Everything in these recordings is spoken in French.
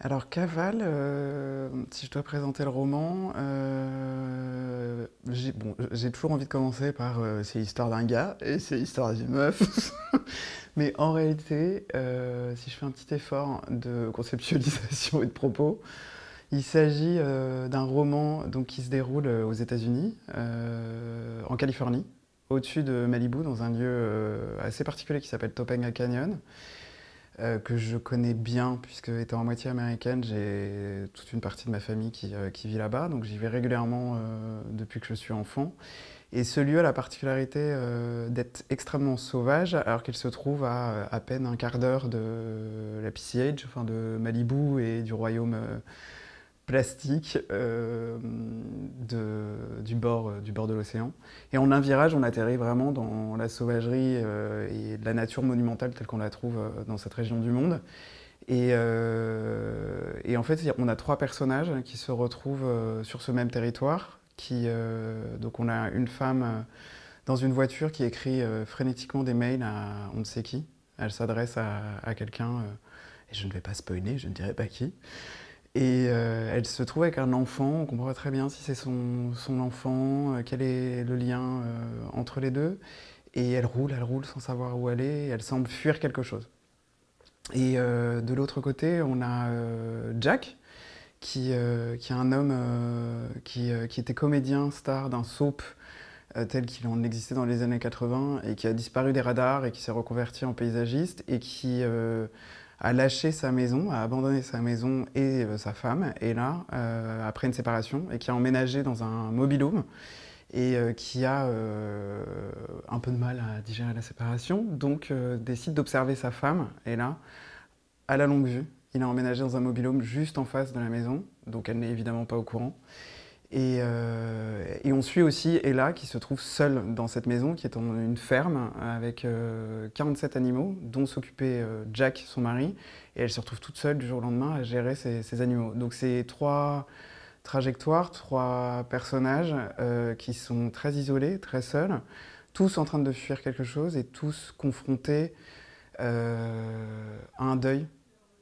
Alors Caval, euh, si je dois présenter le roman, euh, j'ai toujours envie de commencer par euh, c'est l'histoire d'un gars et c'est l'histoire d'une meuf. Mais en réalité, si je fais un petit effort de conceptualisation et de propos, il s'agit d'un roman qui se déroule aux États-Unis, en Californie, au-dessus de Malibu, dans un lieu assez particulier qui s'appelle Topanga Canyon. Euh, que je connais bien, puisque étant à moitié américaine, j'ai toute une partie de ma famille qui, euh, vit là-bas, donc j'y vais régulièrement euh, depuis que je suis enfant. Et ce lieu a la particularité d'être extrêmement sauvage, alors qu'il se trouve à à peine un quart d'heure de la PCH, enfin de Malibu et du royaume plastique euh, du, bord, euh, du bord de l'océan. Et en un virage, on atterrit vraiment dans la sauvagerie euh, et la nature monumentale telle qu'on la trouve dans cette région du monde. Et, en fait, on a trois personnages hein, qui se retrouvent sur ce même territoire. Qui, donc on a une femme dans une voiture qui écrit frénétiquement des mails à on ne sait qui. Elle s'adresse à, à quelqu'un, et je ne vais pas spoiler, je ne dirai pas qui. Et euh, elle se trouve avec un enfant, on comprend très bien si c'est son, enfant, euh, quel est le lien euh, entre les deux. Et elle roule, elle roule sans savoir où aller, elle semble fuir quelque chose. Et de l'autre côté, on a Jack, qui, qui, est un homme qui, qui, était comédien, star d'un soap tel qu'il en existait dans les années 80 et qui a disparu des radars et qui s'est reconverti en paysagiste et qui a lâché sa maison, a abandonné sa maison et euh, sa femme, et là, euh, après une séparation, et qui a emménagé dans un mobilhome, et euh, qui a un peu de mal à digérer la séparation, donc décide d'observer sa femme, et là, à la longue vue, il a emménagé dans un mobilhome juste en face de la maison, donc elle n'est évidemment pas au courant. Et, et on suit aussi Ella qui se trouve seule dans cette maison qui est en une ferme avec 47 euh, animaux dont s'occupait euh, Jack, son mari. Et elle se retrouve toute seule du jour au lendemain à gérer ces, animaux. Donc c'est trois trajectoires, trois personnages euh, qui sont très isolés, très seuls, tous en train de fuir quelque chose et tous confrontés à un deuil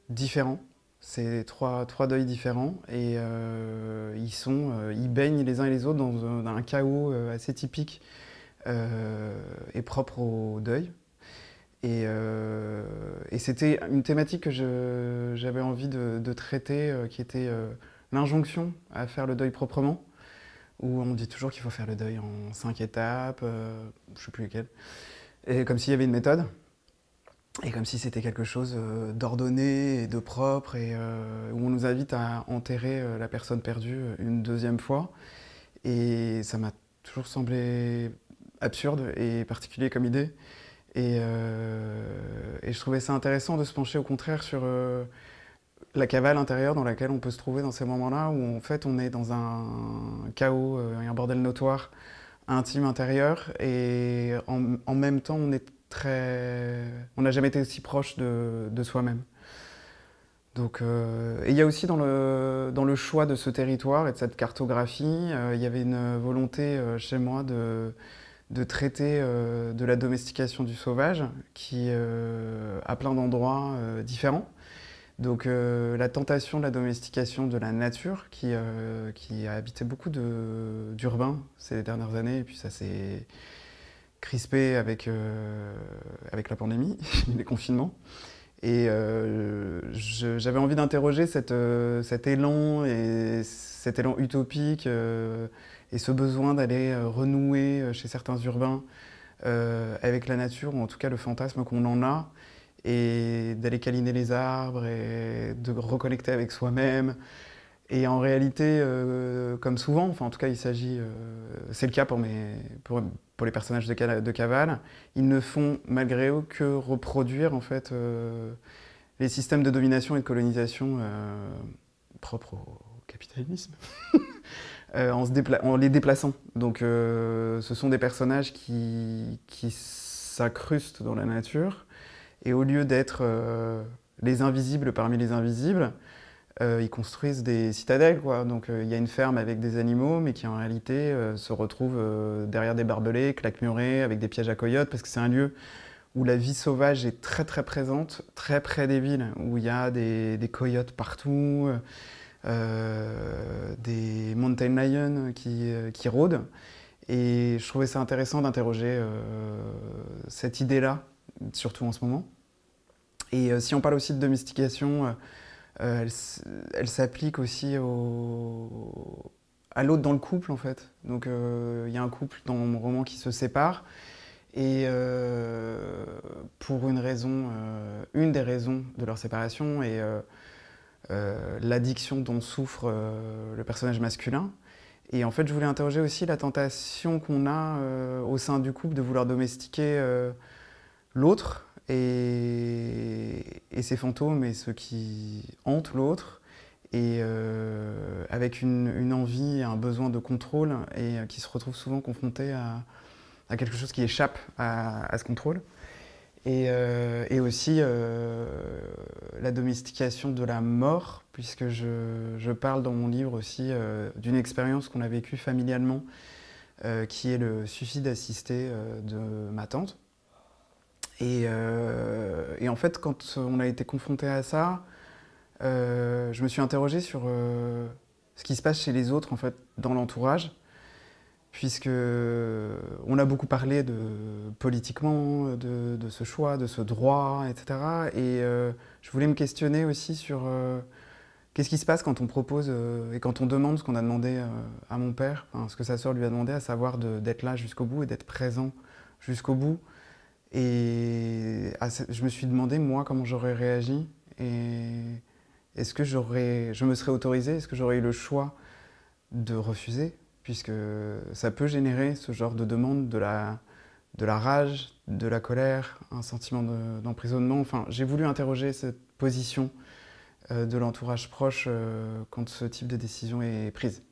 différent. C'est trois, trois deuils différents et euh, ils, baignent les uns et les autres dans un, chaos euh, assez typique euh, et propre au deuil. Et, c'était une thématique que j'avais envie de, traiter, qui était l'injonction à faire le deuil proprement, où on dit toujours qu'il faut faire le deuil en cinq étapes, je ne sais plus lesquelles, et comme s'il y avait une méthode et comme si c'était quelque chose euh, d'ordonné et de propre, et euh, où on nous invite à enterrer euh, la personne perdue une deuxième fois. Et ça m'a toujours semblé absurde et particulier comme idée. Et, je trouvais ça intéressant de se pencher au contraire sur la cavale intérieure dans laquelle on peut se trouver dans ces moments-là, où en fait on est dans un chaos et un bordel notoire intime intérieur, et en, en même temps on est très. On n'a jamais été aussi proche de, soi-même. Donc, euh, et il y a aussi dans le, choix de ce territoire et de cette cartographie, euh, il y avait une volonté euh, chez moi de, traiter de la domestication du sauvage, qui a plein d'endroits différents. Donc la tentation de la domestication de la nature, qui, qui a habité beaucoup d'urbains ces dernières années, et puis ça s'est crispé avec, euh, avec la pandémie, les confinements. Et euh, j'avais envie d'interroger euh, cet élan et cet élan utopique et ce besoin d'aller renouer chez certains urbains avec la nature, ou en tout cas le fantasme qu'on en a, et d'aller câliner les arbres et de reconnecter avec soi-même. Et en réalité, euh, comme souvent, enfin en tout cas, il s'agit, euh, c'est le cas pour, mes, pour, pour les personnages de, de, Cavale, ils ne font malgré eux que reproduire en fait euh, les systèmes de domination et de colonisation propres au capitalisme, en, se en, les déplaçant. Donc, ce sont des personnages qui, qui s'incrustent dans la nature et au lieu d'être les invisibles parmi les invisibles, euh, ils construisent des citadelles. Quoi. Donc euh, il y a une ferme avec des animaux, mais qui en réalité euh, se retrouve derrière des barbelés, claquemurés, avec des pièges à coyotes, parce que c'est un lieu où la vie sauvage est très très présente, très près des villes, où il y a des, coyotes partout, des mountain lions qui, qui, rôdent. Et je trouvais ça intéressant d'interroger cette idée-là, surtout en ce moment. Et si on parle aussi de domestication, euh, elle, s'applique aussi à l'autre dans le couple en fait. Donc euh, il y a un couple dans mon roman qui se sépare et euh, pour une raison, une des raisons de leur séparation est l'addiction dont souffre le personnage masculin. Et en fait, je voulais interroger aussi la tentation qu'on a au sein du couple de vouloir domestiquer l'autre et, ces fantômes et ceux qui hantent l'autre, et euh, avec une, une, envie, un besoin de contrôle, et euh, qui se retrouve souvent confronté à, quelque chose qui échappe à, ce contrôle. Et, euh, aussi la domestication de la mort, puisque je, je parle dans mon livre aussi d'une expérience qu'on a vécue familialement, qui est le suicide assisté de ma tante. Euh, et, en fait, quand on a été confronté à ça, euh, je me suis interrogé sur euh, ce qui se passe chez les autres, en fait, dans l'entourage, puisque on a beaucoup parlé politiquement, de, ce choix, de ce droit, etc. Et je voulais me questionner aussi sur qu'est-ce qui se passe quand on propose et quand on demande ce qu'on a demandé à mon père, ce que sa sœur lui a demandé, à savoir d'être là jusqu'au bout et d'être présent jusqu'au bout. Et je me suis demandé, moi, comment j'aurais réagi. Et est-ce que j'aurais, je me serais autorisé, est-ce que j'aurais eu le choix de refuser Puisque ça peut générer ce genre de demande, de la, rage, de la colère, un sentiment d'emprisonnement. enfin, j'ai voulu interroger cette position euh, de l'entourage proche euh, quand ce type de décision est prise.